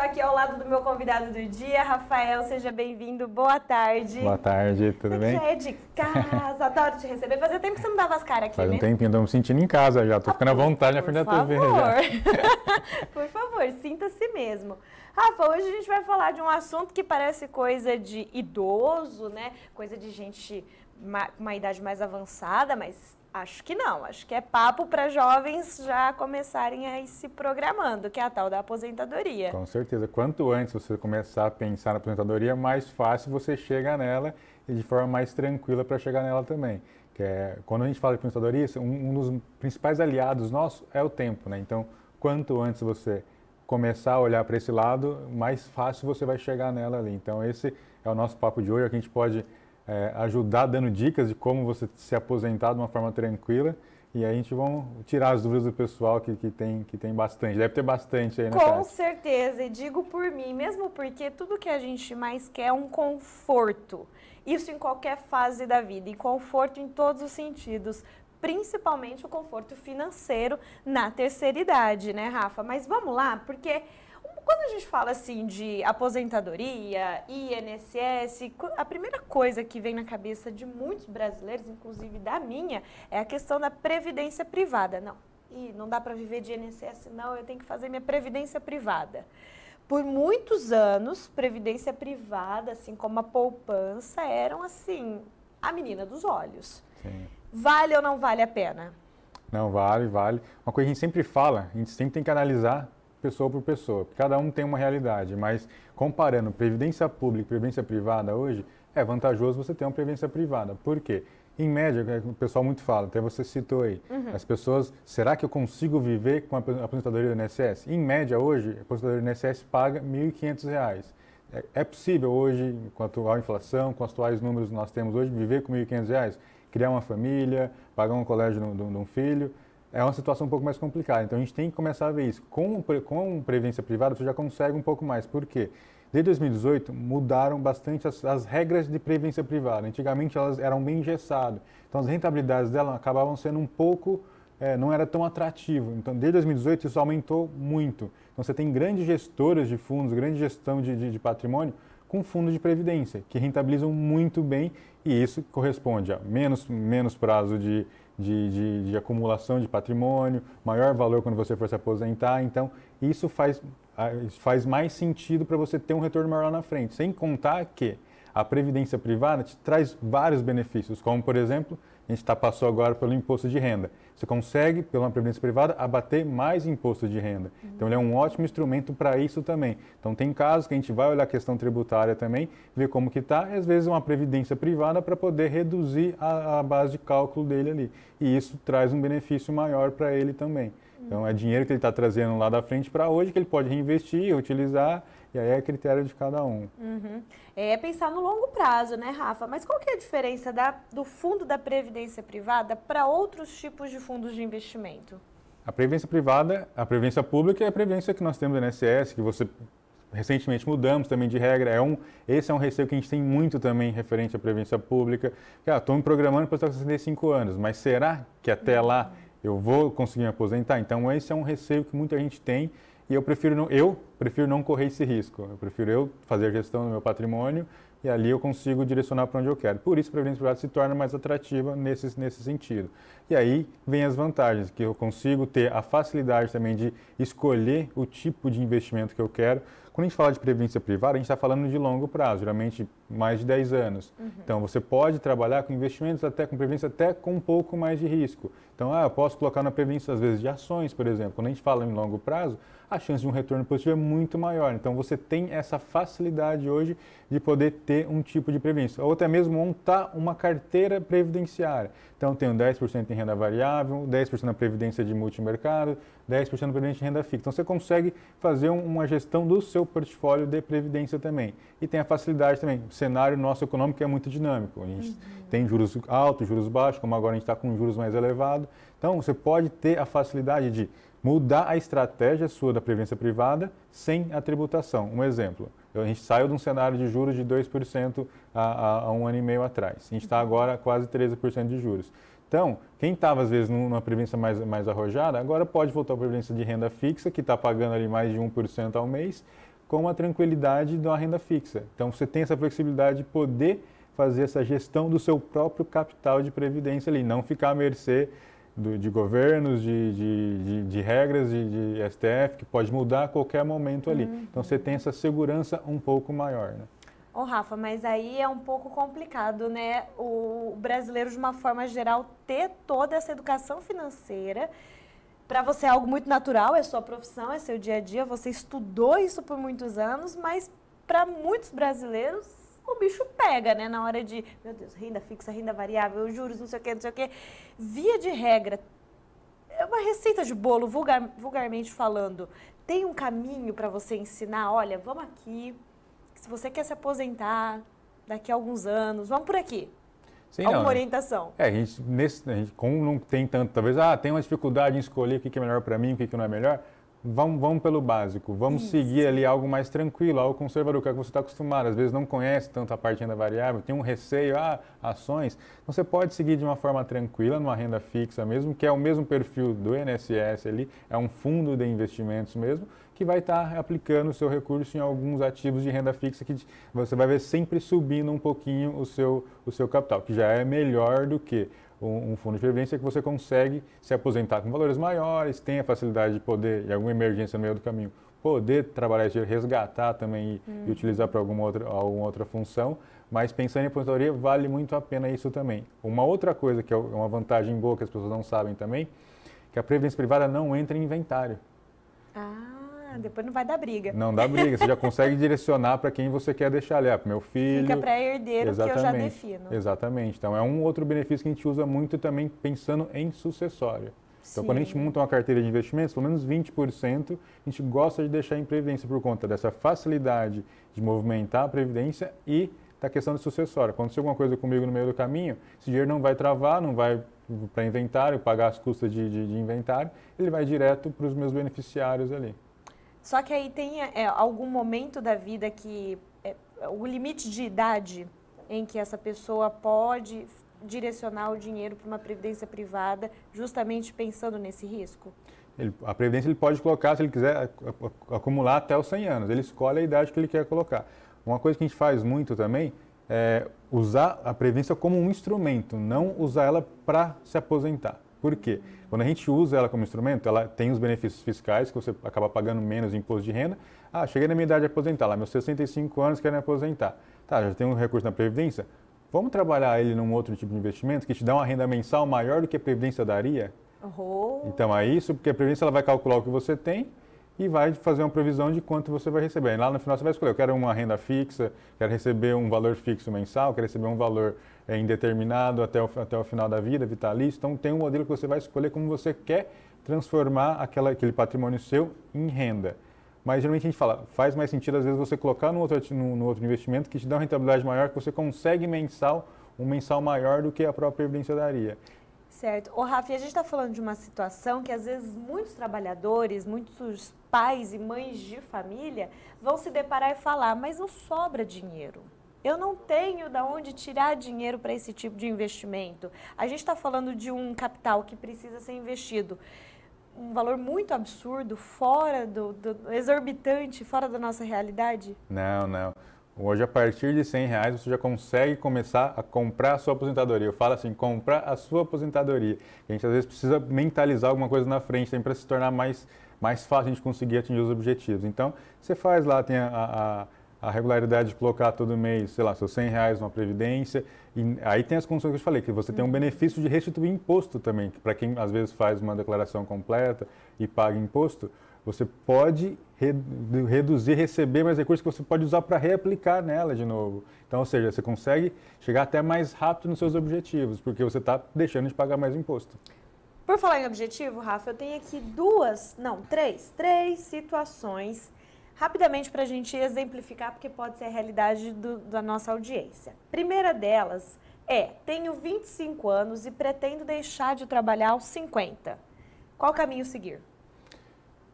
estou aqui ao lado do meu convidado do dia, Rafael. Seja bem-vindo. Boa tarde. Boa tarde, tudo bem? Você é de casa, adoro te receber. Fazia tempo que você não dava as caras aqui, Faz né? um tempinho, estou me sentindo em casa já. Estou ah, ficando à vontade na frente da TV. Por favor. por favor, sinta-se mesmo. Rafa, hoje a gente vai falar de um assunto que parece coisa de idoso, né? Coisa de gente uma, idade mais avançada, mas acho que não. Acho que é papo para jovens já começarem a ir se programando, que é a tal da aposentadoria. Com certeza. Quanto antes você começar a pensar na aposentadoria, mais fácil você chega nela e de forma mais tranquila para chegar nela também. Que é, quando a gente fala de aposentadoria, um, um dos principais aliados nossos é o tempo, né? Então, quanto antes você começar a olhar para esse lado, mais fácil você vai chegar nela ali. Então, esse é o nosso papo de hoje, Aqui a gente pode é, ajudar dando dicas de como você se aposentar de uma forma tranquila. E aí a gente vai tirar as dúvidas do pessoal que, que, tem, que tem bastante. Deve ter bastante aí, né? Com Tati? certeza, e digo por mim, mesmo porque tudo que a gente mais quer é um conforto. Isso em qualquer fase da vida, e conforto em todos os sentidos. Principalmente o conforto financeiro na terceira idade, né, Rafa? Mas vamos lá, porque quando a gente fala assim de aposentadoria, INSS, a primeira coisa que vem na cabeça de muitos brasileiros, inclusive da minha, é a questão da previdência privada. Não, e não dá para viver de INSS, não, eu tenho que fazer minha previdência privada. Por muitos anos, previdência privada, assim como a poupança, eram assim a menina dos olhos. Sim. Vale ou não vale a pena? Não, vale, vale. Uma coisa que a gente sempre fala, a gente sempre tem que analisar pessoa por pessoa. Cada um tem uma realidade, mas comparando previdência pública e previdência privada hoje, é vantajoso você ter uma previdência privada. Por quê? Em média, o pessoal muito fala, até você citou aí, uhum. as pessoas, será que eu consigo viver com a aposentadoria do INSS? Em média, hoje, a aposentadoria do INSS paga R$ 1.500. É, é possível hoje, com a atual inflação, com os atuais números que nós temos hoje, viver com R$ 1.500? Criar uma família, pagar um colégio de um filho? é uma situação um pouco mais complicada. Então a gente tem que começar a ver isso. Com, com previdência privada você já consegue um pouco mais. Por quê? Desde 2018 mudaram bastante as, as regras de previdência privada. Antigamente elas eram bem engessadas. Então as rentabilidades dela acabavam sendo um pouco é, não era tão atrativo. Então, desde 2018 isso aumentou muito. Então, você tem grandes gestoras de fundos, grande gestão de, de, de patrimônio com fundo de previdência, que rentabilizam muito bem e isso corresponde a menos, menos prazo de, de, de, de acumulação de patrimônio, maior valor quando você for se aposentar. Então, isso faz, faz mais sentido para você ter um retorno maior lá na frente. Sem contar que a previdência privada te traz vários benefícios, como, por exemplo, a gente tá, passou agora pelo imposto de renda você consegue, pela previdência privada, abater mais imposto de renda. Uhum. Então, ele é um ótimo instrumento para isso também. Então, tem casos que a gente vai olhar a questão tributária também, ver como que está, e às vezes uma previdência privada para poder reduzir a, a base de cálculo dele ali. E isso traz um benefício maior para ele também. Então é dinheiro que ele está trazendo lá da frente para hoje que ele pode reinvestir, utilizar, e aí é critério de cada um. Uhum. É, é pensar no longo prazo, né, Rafa? Mas qual que é a diferença da, do fundo da previdência privada para outros tipos de fundos de investimento? A previdência privada, a previdência pública é a previdência que nós temos na INSS, que você recentemente mudamos também de regra. É um, esse é um receio que a gente tem muito também referente à previdência pública. Estou ah, me programando para estar com 65 anos, mas será que até lá eu vou conseguir me aposentar? Então esse é um receio que muita gente tem e eu prefiro não, eu prefiro não correr esse risco. Eu prefiro eu fazer gestão do meu patrimônio e ali eu consigo direcionar para onde eu quero. Por isso, a previdência privada se torna mais atrativa nesse, nesse sentido. E aí vem as vantagens, que eu consigo ter a facilidade também de escolher o tipo de investimento que eu quero, quando a gente fala de previdência privada, a gente está falando de longo prazo, geralmente mais de 10 anos. Uhum. Então, você pode trabalhar com investimentos, até com previdência, até com um pouco mais de risco. Então, ah, eu posso colocar na previdência, às vezes, de ações, por exemplo. Quando a gente fala em longo prazo, a chance de um retorno positivo é muito maior. Então, você tem essa facilidade hoje de poder ter um tipo de previdência. Ou até mesmo montar uma carteira previdenciária. Então, tenho 10% em renda variável, 10% na previdência de multimercado, 10% na previdência de renda fixa. Então, você consegue fazer uma gestão do seu seu portfólio de previdência também. E tem a facilidade também. O cenário nosso econômico é muito dinâmico. A gente uhum. tem juros altos, juros baixos, como agora a gente está com juros mais elevados. Então, você pode ter a facilidade de mudar a estratégia sua da previdência privada sem a tributação. Um exemplo, a gente saiu de um cenário de juros de 2% há, há, a um ano e meio atrás. A gente está agora quase 13% de juros. Então, quem estava, às vezes, numa previdência mais, mais arrojada, agora pode voltar à previdência de renda fixa, que está pagando ali mais de 1% ao mês, com a tranquilidade da renda fixa. Então você tem essa flexibilidade de poder fazer essa gestão do seu próprio capital de previdência ali, não ficar à mercê do, de governos, de, de, de, de regras, de, de, STF, que pode mudar a qualquer momento ali. Uhum. Então você tem essa segurança um pouco maior. Né? Ô, Rafa, mas aí é um pouco complicado, né? O brasileiro, de uma forma geral, ter toda essa educação financeira para você é algo muito natural, é sua profissão, é seu dia a dia, você estudou isso por muitos anos, mas para muitos brasileiros o bicho pega, né? Na hora de, meu Deus, renda fixa, renda variável, juros, não sei o quê, não sei o quê. Via de regra, é uma receita de bolo, vulgar, vulgarmente falando. Tem um caminho para você ensinar, olha, vamos aqui, se você quer se aposentar daqui a alguns anos, vamos por aqui. Sim, Alguma não, orientação. É, a gente, nesse, a gente, como não tem tanto, talvez, ah, tem uma dificuldade em escolher o que, que é melhor para mim, o que, que não é melhor, vamos, vamos pelo básico, vamos Isso. seguir ali algo mais tranquilo, algo conservador, que é o que você está acostumado. Às vezes não conhece tanto a parte da variável, tem um receio, ah, ações. Então, você pode seguir de uma forma tranquila, numa renda fixa mesmo, que é o mesmo perfil do INSS ali, é um fundo de investimentos mesmo, que vai estar tá aplicando o seu recurso em alguns ativos de renda fixa que você vai ver sempre subindo um pouquinho o seu, o seu capital, que já é melhor do que um, fundo de previdência que você consegue se aposentar com valores maiores, tem a facilidade de poder, em alguma emergência no meio do caminho, poder trabalhar esse dinheiro, resgatar também e, e uhum. utilizar para alguma outra, alguma outra função. Mas pensando em aposentadoria, vale muito a pena isso também. Uma outra coisa que é, é uma vantagem boa que as pessoas não sabem também, que a previdência privada não entra em inventário. Ah depois não vai dar briga. Não dá briga, você já consegue direcionar para quem você quer deixar ali, ah, para meu filho. Fica para herdeiro Exatamente. que eu já defino. Exatamente. Então é um outro benefício que a gente usa muito também pensando em sucessório. Então, Sim. quando a gente monta uma carteira de investimentos, pelo menos 20% a gente gosta de deixar em previdência por conta dessa facilidade de movimentar a previdência e da questão de sucessório. Aconteceu alguma coisa comigo no meio do caminho, esse dinheiro não vai travar, não vai para inventário, pagar as custas de, de, de inventário, ele vai direto para os meus beneficiários ali. Só que aí tem é, algum momento da vida que é, o limite de idade em que essa pessoa pode direcionar o dinheiro para uma previdência privada, justamente pensando nesse risco? Ele, a previdência ele pode colocar, se ele quiser, acumular até os 100 anos. Ele escolhe a idade que ele quer colocar. Uma coisa que a gente faz muito também é usar a previdência como um instrumento, não usar ela para se aposentar. Por quê? Quando a gente usa ela como instrumento, ela tem os benefícios fiscais, que você acaba pagando menos imposto de renda. Ah, cheguei na minha idade de aposentar, lá meus 65 anos querem aposentar. Tá, já tem um recurso na Previdência? Vamos trabalhar ele num outro tipo de investimento que te dá uma renda mensal maior do que a Previdência daria? Uhum. Então é isso, porque a Previdência ela vai calcular o que você tem e vai fazer uma previsão de quanto você vai receber. E lá no final você vai escolher, eu quero uma renda fixa, quero receber um valor fixo mensal, quero receber um valor é, indeterminado até o, até o final da vida, vitalício. Então tem um modelo que você vai escolher como você quer transformar aquela, aquele patrimônio seu em renda. Mas geralmente a gente fala, faz mais sentido às vezes você colocar no outro, no, no outro investimento que te dá uma rentabilidade maior, que você consegue mensal, um mensal maior do que a própria evidência daria. Certo. o Rafa, a gente está falando de uma situação que às vezes muitos trabalhadores, muitos pais e mães de família vão se deparar e falar, mas não sobra dinheiro. Eu não tenho da onde tirar dinheiro para esse tipo de investimento. A gente está falando de um capital que precisa ser investido um valor muito absurdo, fora do, do exorbitante, fora da nossa realidade? Não, não. Hoje, a partir de 100 reais, você já consegue começar a comprar a sua aposentadoria. Eu falo assim, comprar a sua aposentadoria. A gente, às vezes, precisa mentalizar alguma coisa na frente, tem para se tornar mais, mais fácil a gente conseguir atingir os objetivos. Então, você faz lá, tem a, a, a regularidade de colocar todo mês, sei lá, seus 100 reais numa previdência. E aí tem as condições que eu te falei, que você tem um benefício de restituir imposto também, para quem, às vezes, faz uma declaração completa e paga imposto, você pode reduzir, receber mais recursos que você pode usar para reaplicar nela de novo. Então, ou seja, você consegue chegar até mais rápido nos seus objetivos, porque você está deixando de pagar mais imposto. Por falar em objetivo, Rafa, eu tenho aqui duas, não, três, três situações rapidamente para a gente exemplificar, porque pode ser a realidade do, da nossa audiência. Primeira delas é: tenho 25 anos e pretendo deixar de trabalhar aos 50. Qual caminho seguir?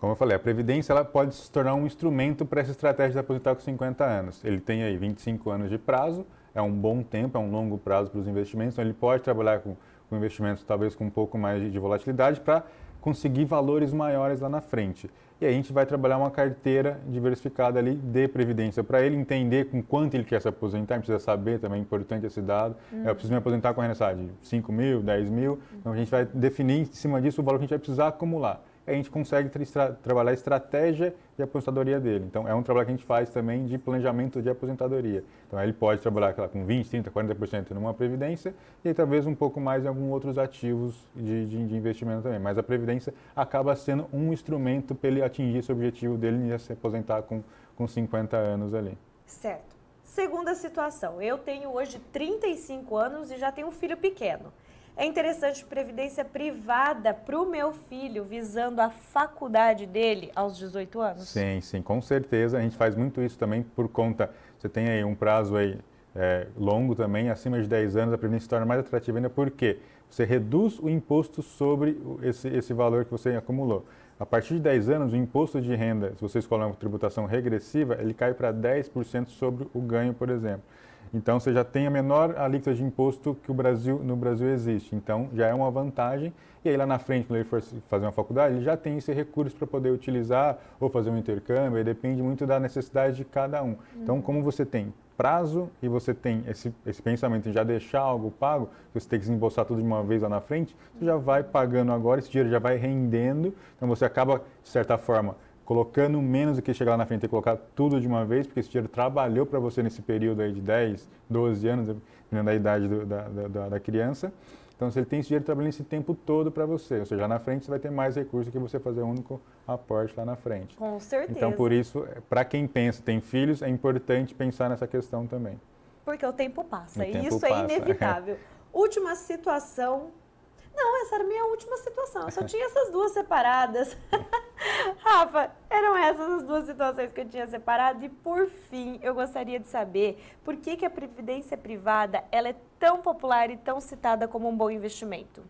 Como eu falei, a Previdência ela pode se tornar um instrumento para essa estratégia de aposentar tá com 50 anos. Ele tem aí 25 anos de prazo, é um bom tempo, é um longo prazo para os investimentos, então ele pode trabalhar com, com investimentos talvez com um pouco mais de, de volatilidade para conseguir valores maiores lá na frente. E aí a gente vai trabalhar uma carteira diversificada ali de previdência para ele entender com quanto ele quer se aposentar, precisa saber também, é importante esse dado. Hum. Eu preciso me aposentar com a renda de 5 mil, 10 mil, então a gente vai definir em cima disso o valor que a gente vai precisar acumular a gente consegue tra trabalhar a estratégia de aposentadoria dele. Então, é um trabalho que a gente faz também de planejamento de aposentadoria. Então, ele pode trabalhar lá, com 20%, 30%, 40% numa previdência e talvez um pouco mais em alguns outros ativos de, de, de, investimento também. Mas a previdência acaba sendo um instrumento para ele atingir esse objetivo dele de se aposentar com, com 50 anos ali. Certo. Segunda situação, eu tenho hoje 35 anos e já tenho um filho pequeno. É interessante previdência privada para o meu filho, visando a faculdade dele aos 18 anos? Sim, sim, com certeza. A gente faz muito isso também por conta. Você tem aí um prazo aí é, longo também, acima de 10 anos, a previdência se torna mais atrativa ainda porque você reduz o imposto sobre esse, esse valor que você acumulou. A partir de 10 anos, o imposto de renda, se você escolher uma tributação regressiva, ele cai para 10% sobre o ganho, por exemplo. Então você já tem a menor alíquota de imposto que o Brasil, no Brasil existe. Então já é uma vantagem. E aí lá na frente, quando ele for fazer uma faculdade, ele já tem esse recurso para poder utilizar ou fazer um intercâmbio. depende muito da necessidade de cada um. Então, uhum. Então como você tem prazo e você tem esse, esse pensamento em já deixar algo pago, você tem que desembolsar tudo de uma vez lá na frente, você já vai pagando agora, esse dinheiro já vai rendendo, então você acaba, de certa forma, colocando menos do que chegar lá na frente e colocar tudo de uma vez, porque esse dinheiro trabalhou para você nesse período aí de 10, 12 anos, dependendo né, da idade do, da, da, da, criança. Então, se ele tem esse dinheiro trabalhando esse tempo todo para você, ou seja, lá na frente você vai ter mais recursos que você fazer um único aporte lá na frente. Com certeza. Então, por isso, é, para quem pensa, tem filhos, é importante pensar nessa questão também. Porque o tempo passa, o e tempo isso é passa. é inevitável. Última situação não, essa era a minha última situação. Eu só tinha essas duas separadas. Rafa, eram essas as duas situações que eu tinha separado. E por fim, eu gostaria de saber por que, que a previdência privada ela é tão popular e tão citada como um bom investimento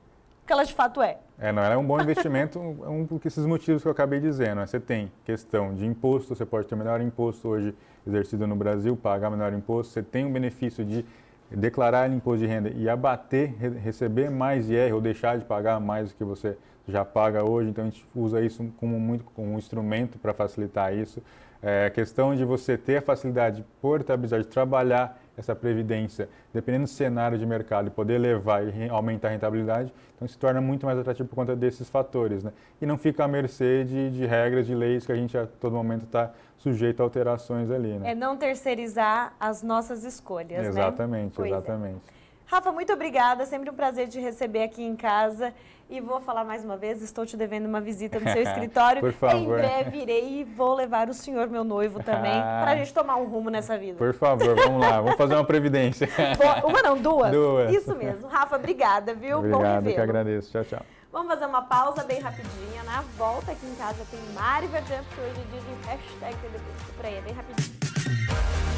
que ela de fato é. É, não, ela é um bom investimento, um esses motivos que eu acabei dizendo. Né? Você tem questão de imposto, você pode ter o menor imposto hoje exercido no Brasil, pagar menor imposto, você tem um benefício de declarar imposto de renda e abater, receber mais IR ou deixar de pagar mais do que você já paga hoje, então a gente usa isso como muito como um instrumento para facilitar isso. É, a questão de você ter a facilidade de portabilidade, de trabalhar essa previdência, dependendo do cenário de mercado, e poder levar e aumentar a rentabilidade, então se torna muito mais atrativo por conta desses fatores. Né? E não fica à mercê de, de regras, de leis que a gente a todo momento está sujeito a alterações ali. Né? É não terceirizar as nossas escolhas. Exatamente, né? exatamente. É. Rafa, muito obrigada. Sempre um prazer te receber aqui em casa. E vou falar mais uma vez, estou te devendo uma visita no seu escritório. Por favor. Em breve irei e vou levar o senhor, meu noivo, também, ah. para a gente tomar um rumo nessa vida. Por favor, vamos lá, vamos fazer uma previdência. uma não, duas? Duas. Isso mesmo. Rafa, obrigada, viu? Obrigado, Bom que agradeço. Tchau, tchau. Vamos fazer uma pausa bem rapidinha. Na né? volta aqui em casa tem Mari Verdun, hoje dizem hashtag TV por aí, é bem rapidinho.